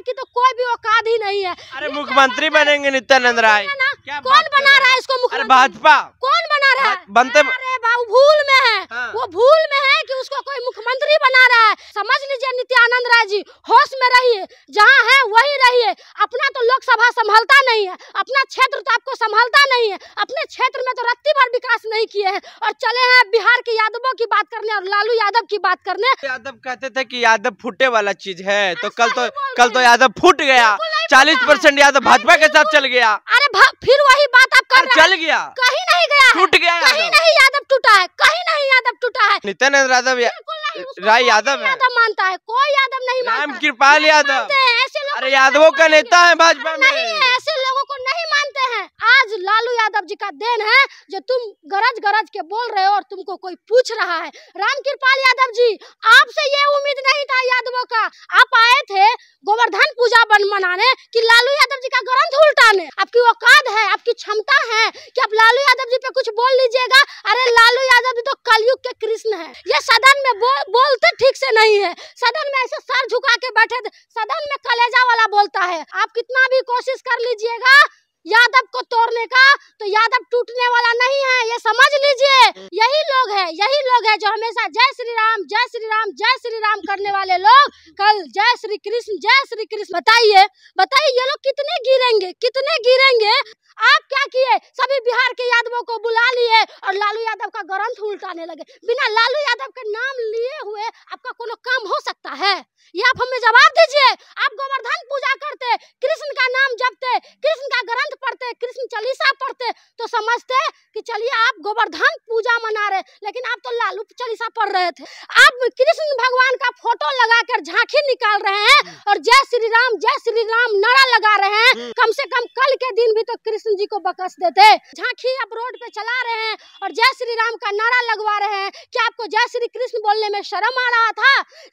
राय की तो कोई भी औकात ही नहीं है अरे मुख्यमंत्री बनेंगे नित्यानंद राय कौन बना रहा है इसको मुख्यमंत्री भाजपा कौन बना रहा है बनते बाबू भूल में है हाँ। वो भूल में है कि उसको कोई मुख्यमंत्री बना रहा है समझ लीजिए नित्यानंद राय जी होश में रहिए जहाँ है वही रहिए अपना तो लोकसभा संभलता नहीं है अपना क्षेत्र तो आपको संभलता नहीं है अपने क्षेत्र में तो रत्ती भर विकास नहीं किए हैं और चले हैं बिहार के यादवों की बात करने और लालू यादव की बात करने यादव कहते थे की यादव फूटे वाला चीज है तो कल तो कल तो यादव फूट गया चालीस परसेंट या तो भाजपा के साथ चल गया अरे फिर वही बात आप कर चल गया कहीं नहीं गया टूट गया कहीं नहीं यादव टूटा है कहीं नहीं यादव टूटा है नित्यानंद यादव राय यादव यादव मानता है कोई यादव नहीं मानता कृपाल यादव अरे यादवों का नेता है भाजपा में ऐसे लोगों को जी का देन है जो तुम गरज गरज के बोल रहे हो और तुमको कोई पूछ रहा है राम कृपाल यादव जी आपसे ये उम्मीद नहीं था यादवों का आप आए थे गोवर्धन पूजा बन मनाने की लालू यादव जी का ग्रंथ उल्टाने आपकी औकात है आपकी क्षमता है की आप लालू यादव जी पे कुछ बोल लीजिएगा अरे लालू यादव जी तो कलयुग के कृष्ण है ये सदन में बो, बोलते ठीक से नहीं है सदन में ऐसे सर झुका के बैठे सदन में कलेजा वाला बोलता है आप कितना भी कोशिश कर लीजिएगा यादव को तोड़ने का तो यादव टूटने वाला नहीं है ये समझ लीजिए यही लोग है यही लोग है जो हमेशा जय श्री राम जय श्री राम जय श्री राम करने वाले लोग कल जय श्री कृष्ण जय श्री कृष्ण बताइए बताइए ये लोग कितने गिरेंगे कितने गिरेंगे आप क्या किए सभी बिहार के यादवों को बुला लिए और लालू यादव का ग्रंथ उल्टाने लगे बिना लालू यादव के नाम लिए हुए आपका कोनो काम हो सकता है ये आप हमें जवाब दीजिए आप गोवर्धन पूजा करते कृष्ण का नाम जपते कृष्ण का ग्रंथ पढ़ते कृष्ण चालीसा पढ़ते तो समझते कि चलिए आप गोवर्धन पूजा मना रहे लेकिन आप तो लालू चालीसा पढ़ रहे थे आप कृष्ण भगवान का फोटो लगाकर झांकी निकाल रहे हैं हम्म। और जय श्री राम जय श्री राम नारा लगा रहे हैं हम्म। कम से कम कल के दिन भी तो कृष्ण जी को बकस देते झांकी आप रोड पे चला रहे हैं और जय श्री राम का नारा लगवा रहे हैं क्या आपको जय श्री कृष्ण बोलने में शर्म आ रहा था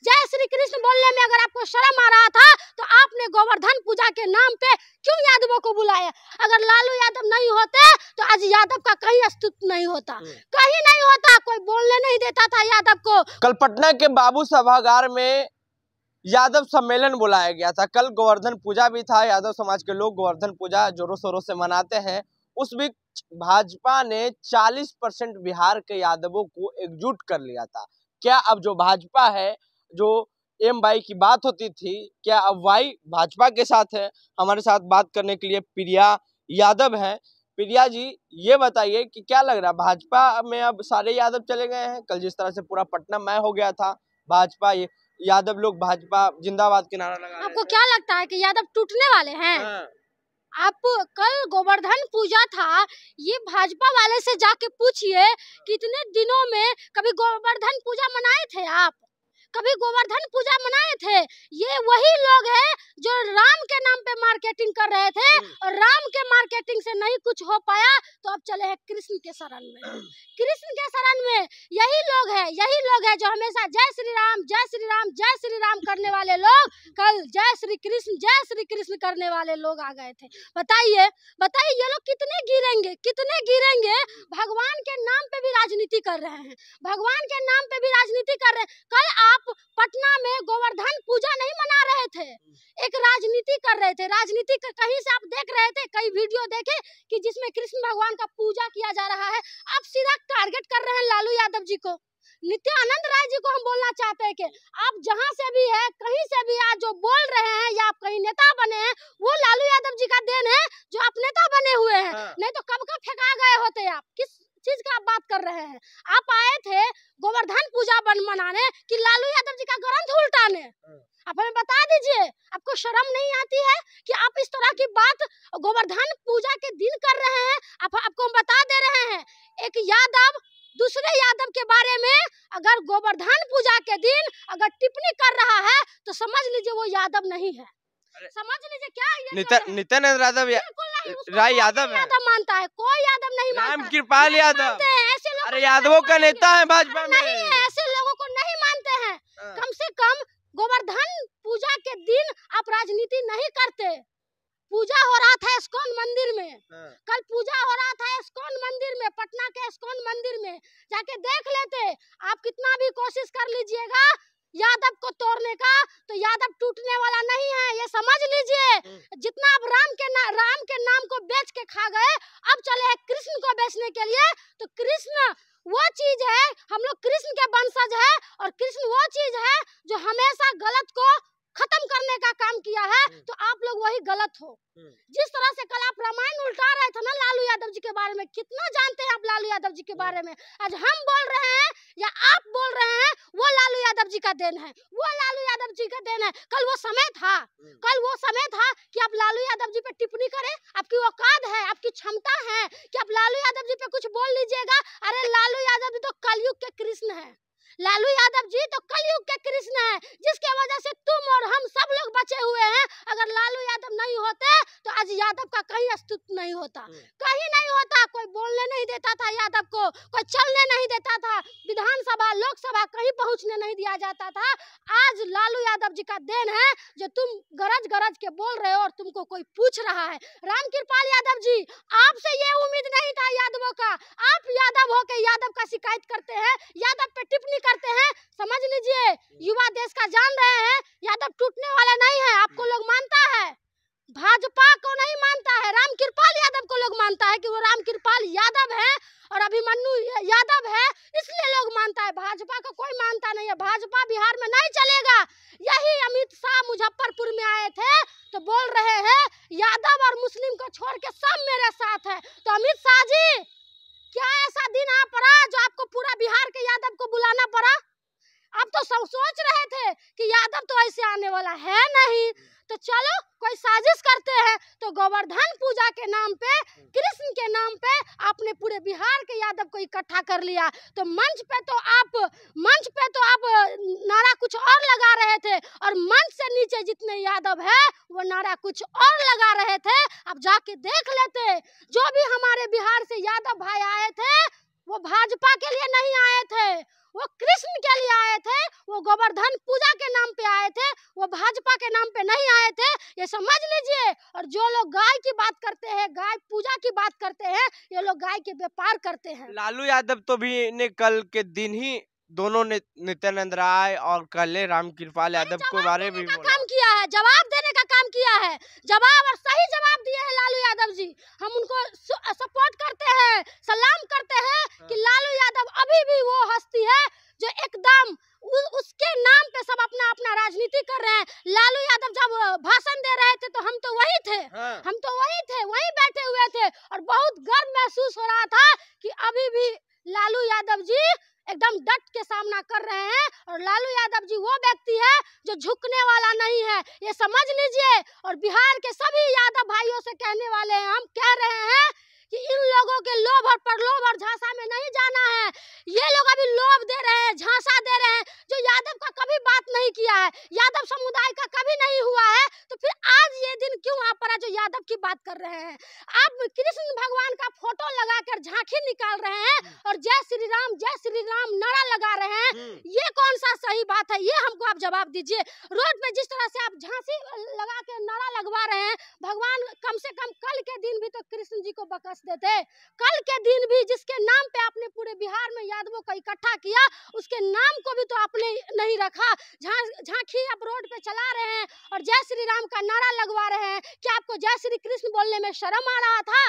जय श्री कृष्ण बोल बोलने में अगर आपको शर्म आ रहा था तो आपने गोवर्धन पूजा के नाम पे क्यों यादवों को बुलाया अगर लालू यादव नहीं होते तो आज यादव का कहीं अस्तित्व नहीं होता हम्म। कहीं नहीं होता कोई बोलने नहीं देता था यादव को कल पटना के बाबू सभागार में यादव सम्मेलन बुलाया गया था कल गोवर्धन पूजा भी था यादव समाज के लोग गोवर्धन पूजा जोरों शोरों से मनाते हैं उस बीच भाजपा ने 40 परसेंट बिहार के यादवों को एकजुट कर लिया था क्या अब जो भाजपा है जो एम बाई की बात होती थी क्या अब वाई भाजपा के साथ है हमारे साथ बात करने के लिए प्रिया यादव हैं प्रिया जी ये बताइए कि क्या लग रहा है भाजपा में अब सारे यादव चले गए हैं कल जिस तरह से पूरा पटना मैं हो गया था भाजपा ये यादव लोग भाजपा जिंदाबाद के नारा लगा आपको क्या लगता है कि यादव टूटने वाले हैं हाँ। आप कल गोवर्धन पूजा था ये भाजपा वाले से जाके पूछिए कितने दिनों में कभी गोवर्धन पूजा मनाए थे आप कभी गोवर्धन पूजा मनाए थे ये वही लोग है जो राम के नाम पे मार्केटिंग कर रहे थे हम्म। और राम के मार्केटिंग से नहीं कुछ हो पाया तो अब चले हैं कृष्ण के शरण में हम्म। कृष्ण के शरण में यही लोग है यही लोग है जो हमेशा जय श्री राम जय श्री राम जय श्री राम करने वाले लोग कल जय श्री कृष्ण जय श्री कृष्ण करने वाले लोग आ गए थे बताइए बताइए ये लोग कितने गिरेंगे कितने गिरेंगे हम्म। भगवान के नाम पे भी राजनीति कर रहे हैं भगवान के नाम पे भी राजनीति कर रहे हैं कल आप पटना में गोवर्धन पूजा नहीं मना रहे थे हम्म। एक राजनीति कर रहे थे राजनीति कहीं से आप देख रहे थे कई वीडियो देखे कि जिसमें कृष्ण भगवान का पूजा किया जा रहा है आप सीधा टारगेट कर रहे हैं लालू यादव जी को नित्यानंद राय जी को हम बोलना चाहते हैं कि आप जहां से भी है कहीं से भी आज जो बोल रहे हैं या आप कहीं नेता बने हैं वो लालू यादव जी का देन है जो आप नेता बने हुए हैं हाँ। नहीं तो कब का चीज का आप बात कर रहे हैं आप आए थे गोवर्धन पूजा बन मनाने कि लालू यादव जी का ग्रंथ उल्टाने हाँ। आप हमें बता दीजिए आपको शर्म नहीं आती है कि आप इस तरह की बात गोवर्धन पूजा के दिन कर रहे हैं आप आपको हम बता दे रहे हैं एक यादव दूसरे यादव के बारे में अगर गोवर्धन पूजा के दिन अगर टिप्पणी कर रहा है तो समझ लीजिए वो यादव नहीं है समझ लीजिए क्या नित्यानंद यादव राय यादव यादव मानता है कोई यादव नहीं मानता राम कृपाल यादव अरे यादवों का नेता है भाजपा में नहीं है ऐसे लोगों को नहीं मानते हैं हाँ। कम से कम गोवर्धन पूजा के दिन आप राजनीति नहीं करते पूजा हो रहा था स्कोन मंदिर में हाँ। कल पूजा हो रहा था स्कोन मंदिर में पटना के स्कोन मंदिर में जाके देख लेते आप कितना भी कोशिश कर लीजिएगा यादव को तोड़ने का तो यादव टूटने वाला नहीं है ये समझ लीजिए हम्म। जितना आप राम के ना, राम के नाम को बेच के खा गए अब चले हैं कृष्ण को बेचने के लिए तो कृष्ण वो चीज है हम लोग कृष्ण के वंशज है और कृष्ण वो चीज है जो हमेशा गलत को खत्म करने का काम किया है हम्म। तो आप लोग वही गलत हो हम्म। जिस तरह से कल आप रामायण उल्टा रहे थे ना यादव जी के बारे में कितना जानते हैं आप लालू यादव जी के हाँ। बारे में आज हम बोल रहे हैं या आप बोल रहे हैं वो लालू यादव जी का देन है वो लालू यादव जी का देन है कल वो समय था हम्म। कल वो समय था कि आप लालू यादव जी पे टिप्पणी करें आपकी औकात है आपकी क्षमता है कि आप लालू यादव जी पे कुछ बोल लीजिएगा अरे लालू यादव जी तो कलयुग के कृष्ण है लालू यादव जी तो कलयुग के कृष्ण है जिसके वजह से तुम और हम सब लोग बचे हुए हैं अगर लालू यादव नहीं होते तो आज यादव का कहीं अस्तित्व नहीं होता हम्म। जाता था आज लालू यादव जी का देन है जो तुम गरज गरज के बोल रहे हो और तुमको कोई पूछ रहा है राम कृपाल यादव जी आपसे ये उम्मीद नहीं था यादवों का आप यादव हो के यादव का शिकायत करते हैं यादव पे टिप्पणी करते हैं समझ लीजिए युवा देश का जान रहे हैं यादव टूटने वाला नहीं है आपको लोग मानता है भाजपा को नहीं मानता है राम कृपाल यादव को लोग मानता है कि वो राम कृपाल यादव है और अभिमन्यु यादव है इसलिए लोग मानता है भाजपा को कोई मानता नहीं है भाजपा बिहार में नहीं चलेगा यही अमित शाह मुजफ्फरपुर में आए थे तो बोल रहे हैं यादव और मुस्लिम को छोड़ के सब मेरे साथ है तो अमित शाह जी क्या ऐसा दिन आ पड़ा जो आपको पूरा बिहार के यादव को बुलाना पड़ा अब तो सब सोच रहे थे कि यादव तो ऐसे आने वाला है नहीं तो चलो कोई साजिश करते हैं तो गोवर्धन पूजा के नाम पे कृष्ण के नाम पे आपने पूरे बिहार के यादव को इकट्ठा कर लिया तो मंच पे तो आप मंच पे तो आप नारा कुछ और लगा रहे थे और मंच से नीचे जितने यादव है वो नारा कुछ और लगा रहे थे आप जाके देख लेते जो भी हमारे बिहार से यादव भाई आए थे वो भाजपा के लिए नहीं आए थे वो कृष्ण के लिए आए थे वो गोवर्धन पूजा के नाम पे आए थे वो भाजपा के नाम पे नहीं आए थे ये समझ लीजिए और जो लोग गाय की बात करते हैं गाय पूजा की बात करते हैं ये लोग गाय के व्यापार करते हैं लालू यादव तो भी ने कल के दिन ही दोनों ने नित्यानंद राय और कले राम कृपाल यादव को बारे में काम किया है जवाब देने का काम किया है जवाब और सही जवाब दिए हैं लालू यादव जी हम उनको सपोर्ट करते हैं सलाम करते हैं कि हाँ। लालू यादव अभी भी वो हस्ती है जो एकदम उसके नाम पे सब अपना अपना राजनीति कर रहे हैं लालू यादव जब भाषण दे रहे थे तो हम तो वही थे हाँ। हम तो वही थे वही बैठे हुए थे और बहुत गर्व महसूस हो रहा था कि अभी भी लालू यादव जी एकदम डट के सामना कर रहे हैं और लालू यादव जी वो व्यक्ति है जो झुकने वाला नहीं है ये समझ लीजिए और बिहार के सभी यादव भाइयों से कहने वाले हैं हम कह रहे हैं कि इन लोगों के लोभ और प्रलोभ और झांसा में नहीं जाना है ये लोग अभी लोभ कृष्ण जी को बकस देते कल के दिन भी जिसके नाम पे आपने पूरे बिहार में यादवों को इकट्ठा किया उसके नाम को भी तो आपने नहीं रखा झांकी आप रोड पे चला रहे हैं और जय श्री राम का नारा लगवा रहे हैं क्या आपको जय श्री कृष्ण बोलने में शर्म आ रहा था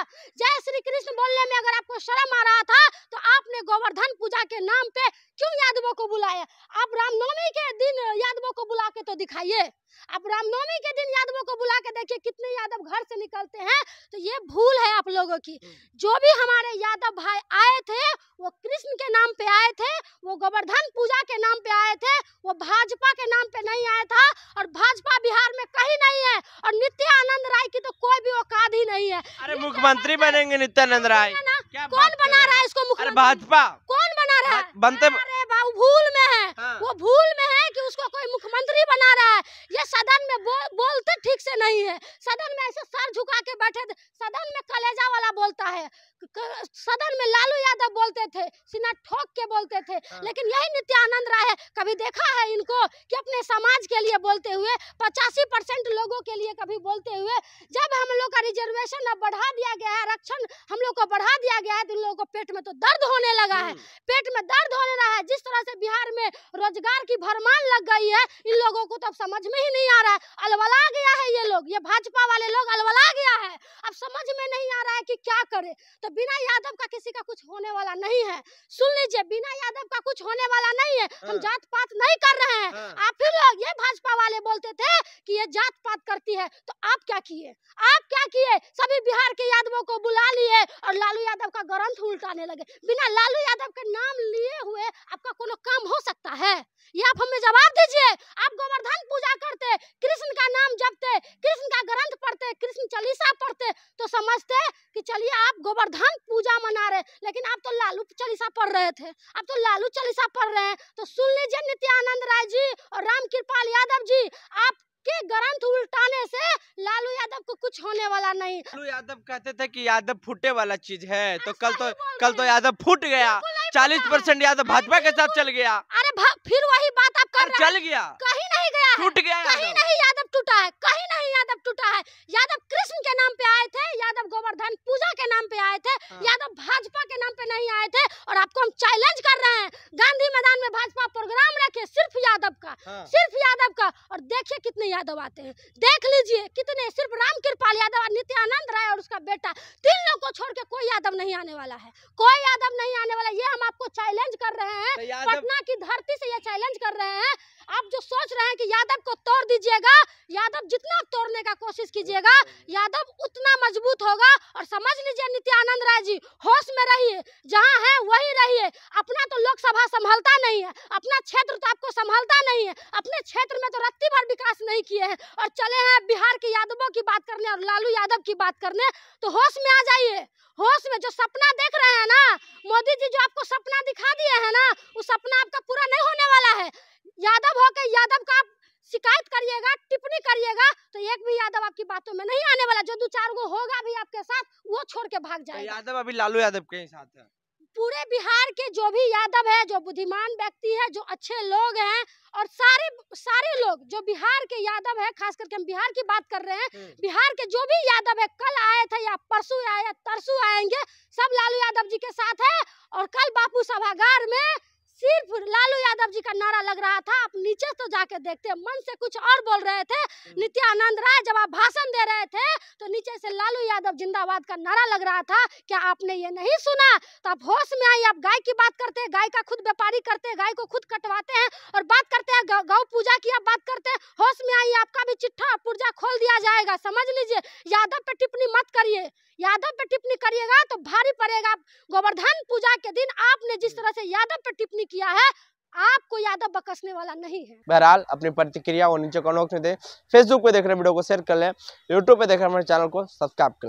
जय श्री कृष्ण बोलने में अगर आपको शर्म आ रहा था तो आपने गोवर्धन पूजा के नाम पे क्यों यादवों को बुलाया आप रामनवमी के दिन यादवों को बुला के तो दिखाइए आप रामनवमी के दिन यादवों को बुला के देखिए कितने यादव घर से निकलते हैं तो ये भूल है आप लोगों की हम्म। जो भी हमारे यादव भाई आए थे वो कृष्ण के नाम पे आए थे वो गोवर्धन पूजा के नाम पे आए थे वो भाजपा के नाम पे नहीं आया था और भाजपा बिहार में कहीं नहीं है और नित्यानंद राय की तो कोई भी औकात ही नहीं है अरे मुख्यमंत्री बनेंगे नित्यानंद राय कौन बना रहा है इसको भाजपा कौन बना रहा है बनते भूल में है हाँ। वो भूल में है कि उसको कोई मुख्यमंत्री बना रहा है ये सदन में बो, बोलते ठीक से नहीं है सदन में ऐसे सर झुका के बैठे सदन में कलेजा वाला बोलता है सदन में लालू यादव बोलते थे सिन्हा ठोक के बोलते थे हाँ। लेकिन यही नित्यानंद राय है कभी देखा है इनको कि अपने समाज के लिए बोलते हुए पचासी लोगों के लिए कभी बोलते हुए जब हम लोग का रिजर्वेशन अब बढ़ा दिया गया है आरक्षण हम लोग को बढ़ा दिया गया है तो इन लोगों को पेट में तो दर्द होने लगा है हम्म। पेट में दर्द होने रहा है जिस तरह से बिहार में रोजगार की भरमान लग गई है इन लोगों को तो अब समझ में ही नहीं आ रहा है अलवला गया है ये लोग ये भाजपा वाले लोग अलवला गया है अब समझ में नहीं आ रहा है कि क्या करे तो बिना यादव का किसी का कुछ होने वाला नहीं है सुन लीजिए बिना यादव का कुछ होने वाला नहीं है हम हाँ। जात पात नहीं कर रहे हैं हाँ। फिर ये भाजपा वाले बोलते थे कि ये जात पात करती है तो आप क्या किए आप क्या किए सभी बिहार के यादवों को बुला लिए और लालू यादव का ग्रंथ उल्टाने लगे बिना लालू यादव के नाम लिए हुए आपका कोनो काम हो सकता है ये आप हमें जवाब दीजिए आप गोवर्धन पूजा करते कृष्ण का नाम जपते कृष्ण का ग्रंथ पढ़ते कृष्ण चालीसा पढ़ते तो समझते कि चलिए आप गोवर्धन पूजा मना रहे रहे थे अब तो लालू चालीसा पढ़ रहे हैं तो सुन लीजिए नित्यानंद राय जी और राम कृपाल यादव जी आप के ग्रंथ उल्टाने से लालू यादव को कुछ होने वाला नहीं लालू यादव कहते थे कि यादव फूटे वाला चीज है तो कल तो कल तो यादव फूट गया चालीस परसेंट यादव हाँ भाजपा के साथ चल गया अरे फिर वही बात आप कर चल गया कहीं नहीं गया टूट गया कहीं नहीं यादव टूटा है कहीं नहीं यादव टूटा है यादव कृष्ण के नाम पे आए थे यादव गोवर्धन पूजा नाम पे आए थे हाँ। यादव तो भाजपा के नाम पे नहीं आए थे और आपको हम चैलेंज कर रहे हैं गांधी मैदान में भाजपा प्रोग्राम रखे सिर्फ यादव का हाँ। सिर्फ यादव का और देखिए कितने यादव आते हैं देख लीजिए कितने सिर्फ राम कृपाल यादव नित्यानंद राय और उसका बेटा तीन लोग को छोड़ के कोई यादव नहीं आने वाला है कोई यादव नहीं आने वाला ये हम आपको चैलेंज कर रहे हैं तो पटना की धरती से ये चैलेंज कर रहे हैं आप जो सोच रहे हैं कि यादव को तोड़ दीजिएगा यादव जितना तोड़ने का कोशिश कीजिएगा यादव उतना मजबूत होगा और समझ लीजिए नित्यानंद राय जी होश में रहिए जहाँ है वही रहिए अपना तो लोकसभा संभलता नहीं है अपना क्षेत्र तो आपको संभलता नहीं है अपने क्षेत्र में तो रत्ती भर विकास नहीं किए हैं और चले हैं बिहार के यादवों की बात करने और लालू यादव की बात करने तो होश में आ जाइए होश में जो सपना देख रहे हैं ना मोदी जी जो आपको सपना दिखा दिए है ना वो सपना आपका पूरा यादव हो के यादव का शिकायत करिएगा टिप्पणी करिएगा तो एक भी यादव आपकी बातों में नहीं आने वाला जो दो चार गो होगा भी आपके साथ वो छोड़ के भाग तो जाएगा यादव अभी लालू यादव के साथ है पूरे बिहार के जो भी यादव है जो बुद्धिमान व्यक्ति है जो अच्छे लोग हैं और सारे सारे लोग जो बिहार के यादव है खास करके हम बिहार की बात कर रहे हैं हम्म। बिहार के जो भी यादव है कल आए थे या परसों आए या तरसों आएंगे सब लालू यादव जी के साथ है और कल बापू सभागार में सिर्फ लालू यादव जी का नारा लग रहा था आप नीचे तो जाके देखते मन से कुछ और बोल रहे थे हम्म। नित्यानंद राय जब आप भाषण दे रहे थे तो नीचे से लालू यादव जिंदाबाद का नारा लग रहा था क्या आपने ये नहीं सुना तो आप होश में आई आप गाय की बात करते हैं गाय का खुद व्यापारी करते हैं गाय को खुद कटवाते हैं और बात करते हैं गौ पूजा की आप बात करते हैं होश में आई आपका भी चिट्ठा पुर्जा खोल दिया जाएगा समझ लीजिए यादव पे टिप्पणी मत करिए यादव पे टिप्पणी करिएगा तो भारी पड़ेगा गोवर्धन पूजा के दिन आपने जिस हम्म। तरह से यादव पे टिप्पणी किया है आपको यादव बकसने वाला नहीं है बहरहाल अपनी प्रतिक्रिया वो नीचे कॉमेंट बॉक्स में दे फेसबुक पे देख रहे वीडियो को शेयर कर लें यूट्यूब पे देख रहे हमारे चैनल को सब्सक्राइब कर